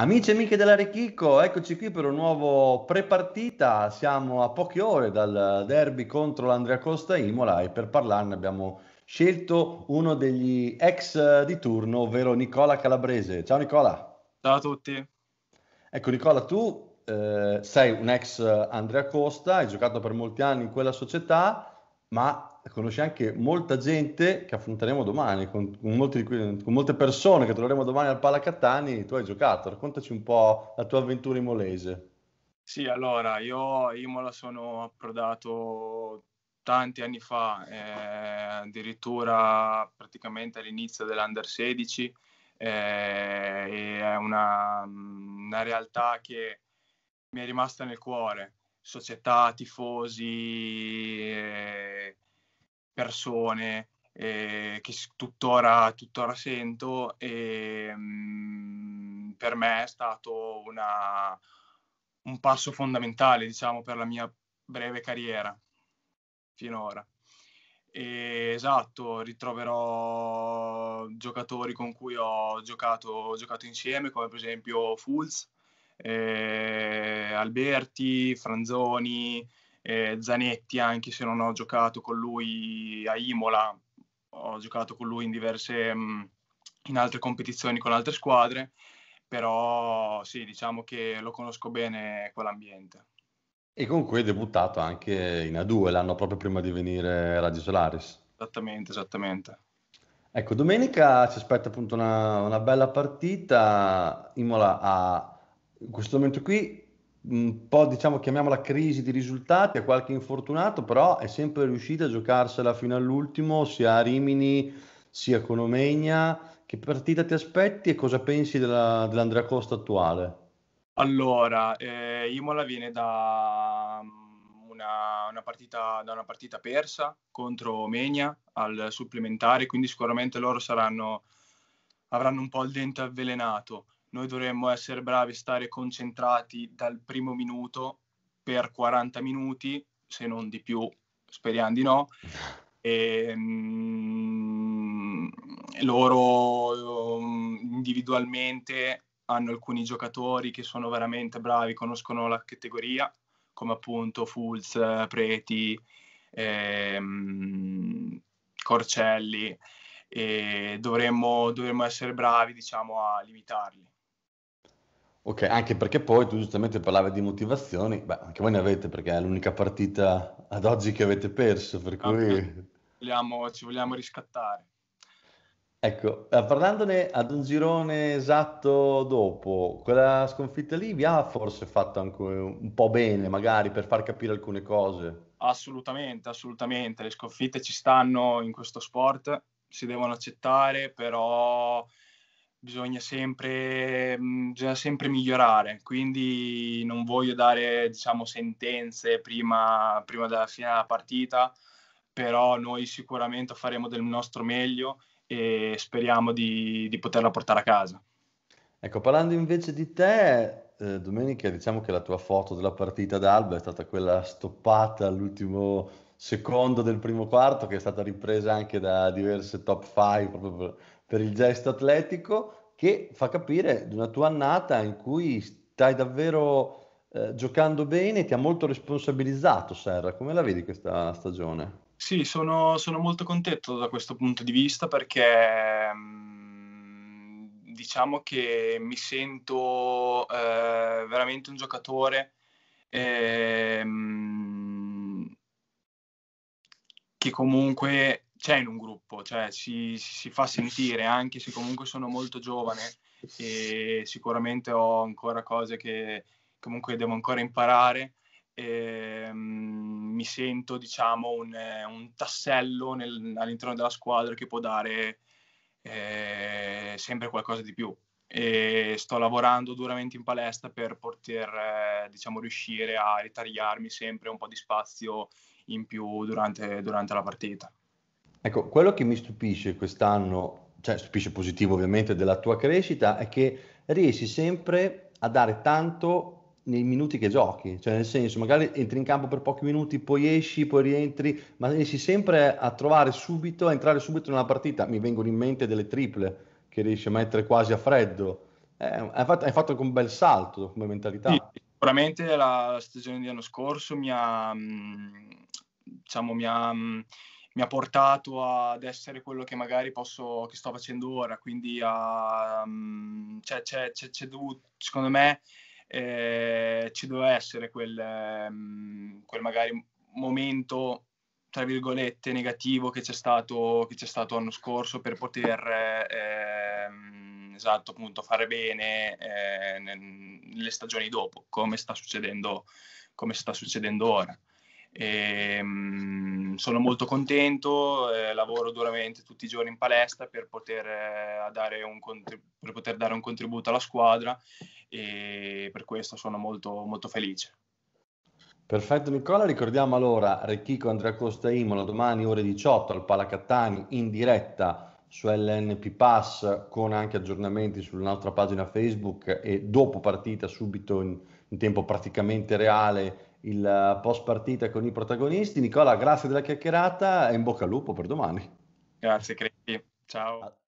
Amici e amiche della Rechicco, eccoci qui per un nuovo prepartita. Siamo a poche ore dal derby contro l'Andrea Costa Imola e per parlarne abbiamo scelto uno degli ex di turno, ovvero Nicola Calabrese. Ciao Nicola. Ciao a tutti. Ecco Nicola, tu eh, sei un ex Andrea Costa, hai giocato per molti anni in quella società ma conosce anche molta gente che affronteremo domani, con, con, molti, con molte persone che troveremo domani al Palacattani, tu hai giocato, raccontaci un po' la tua avventura in Molese. Sì, allora, io a Imola sono approdato tanti anni fa, eh, addirittura praticamente all'inizio dell'Under 16, eh, è una, una realtà che mi è rimasta nel cuore società, tifosi, eh, persone eh, che tuttora, tuttora sento e ehm, mh, per me è stato una, un passo fondamentale diciamo, per la mia breve carriera finora. E, esatto, ritroverò giocatori con cui ho giocato, ho giocato insieme, come per esempio Fulz, eh, Alberti, Franzoni, eh, Zanetti, anche se non ho giocato con lui a Imola, ho giocato con lui in diverse, mh, mm, in altre competizioni con altre squadre, però sì, diciamo che lo conosco bene quell'ambiente. E con cui è debuttato anche in A2 l'anno proprio prima di venire Radio Solaris. Esattamente, esattamente. Ecco, domenica ci aspetta appunto una, una bella partita. Imola ha in questo momento qui un po' diciamo chiamiamola crisi di risultati, a qualche infortunato, però è sempre riuscita a giocarsela fino all'ultimo, sia a Rimini sia con Omegna. Che partita ti aspetti e cosa pensi della, dell'Andrea Costa attuale? Allora, eh, Imola viene da mm, una, una, partita, da una partita persa contro Omegna al supplementare, quindi sicuramente loro saranno, avranno un po' il dente avvelenato noi dovremmo essere bravi, a stare concentrati dal primo minuto per 40 minuti, se non di più, speriamo di no. E, ehm, mh, loro ehm, individualmente hanno alcuni giocatori che sono veramente bravi, conoscono la categoria, come appunto Fulz, Preti, ehm, Corcelli, e dovremmo, dovremmo essere bravi diciamo, a limitarli. Ok, anche perché poi tu giustamente parlavi di motivazioni, beh, anche voi ne avete perché è l'unica partita ad oggi che avete perso, per cui... Okay. Vogliamo, ci vogliamo riscattare. Ecco, eh, parlandone ad un girone esatto dopo, quella sconfitta lì vi ha forse fatto anche un po' bene, magari per far capire alcune cose. Assolutamente, assolutamente. Le sconfitte ci stanno in questo sport, si devono accettare, però bisogna sempre, bisogna sempre migliorare, quindi non voglio dare diciamo, sentenze prima, prima della fine della partita, però noi sicuramente faremo del nostro meglio e speriamo di, di poterla portare a casa. Ecco, parlando invece di te, eh, Domenica, diciamo che la tua foto della partita d'alba è stata quella stoppata all'ultimo secondo del primo quarto, che è stata ripresa anche da diverse top 5 proprio per il gesto atletico, che fa capire di una tua annata in cui stai davvero eh, giocando bene, ti ha molto responsabilizzato Serra. Come la vedi questa stagione? Sì, sono, sono molto contento da questo punto di vista perché mm, diciamo che mi sento eh, veramente un giocatore eh, che comunque c'è in un gruppo, cioè si, si, fa sentire anche se comunque sono molto giovane e sicuramente ho ancora cose che comunque devo ancora imparare. E, um, mi sento diciamo un, un tassello nel, all'interno della squadra che può dare eh, sempre qualcosa di più e sto lavorando duramente in palestra per poter eh, diciamo riuscire a ritagliarmi sempre un po' di spazio in più durante, durante la partita. Ecco, quello che mi stupisce quest'anno, cioè stupisce positivo ovviamente della tua crescita, è che riesci sempre a dare tanto nei minuti che giochi, cioè nel senso magari entri in campo per pochi minuti, poi esci, poi rientri, ma riesci sempre a trovare subito, a entrare subito nella partita. Mi vengono in mente delle triple che riesci a mettere quasi a freddo. Eh, hai, fatto, hai fatto un bel salto come mentalità. Sì, Sicuramente la, la stagione dell'anno scorso mi ha, diciamo, mi ha, mi ha portato ad essere quello che magari posso, che sto facendo ora, quindi a, cioè, c'è, c'è, c'è dovuto, secondo me eh, ci doveva essere quel, quel magari momento tra virgolette negativo che c'è stato, che c'è stato l'anno scorso per poter eh, ehm, esatto, appunto fare bene eh, nelle stagioni dopo, come sta succedendo, come sta succedendo ora. E, ehm, mh, sono molto contento, eh, lavoro duramente tutti i giorni in palestra per poter, eh, dare contrib- per poter, dare un contributo alla squadra e per questo sono molto, molto felice. Perfetto Nicola, ricordiamo allora Rechicco Andrea Costa Imola domani ore 18 al Palacattani in diretta su LNP Pass con anche aggiornamenti sull'altra pagina Facebook e dopo partita subito in, in tempo praticamente reale il eh, post partita con i protagonisti. Nicola, grazie della chiacchierata e in bocca al lupo per domani. Grazie, Crepi. Ciao. Ah.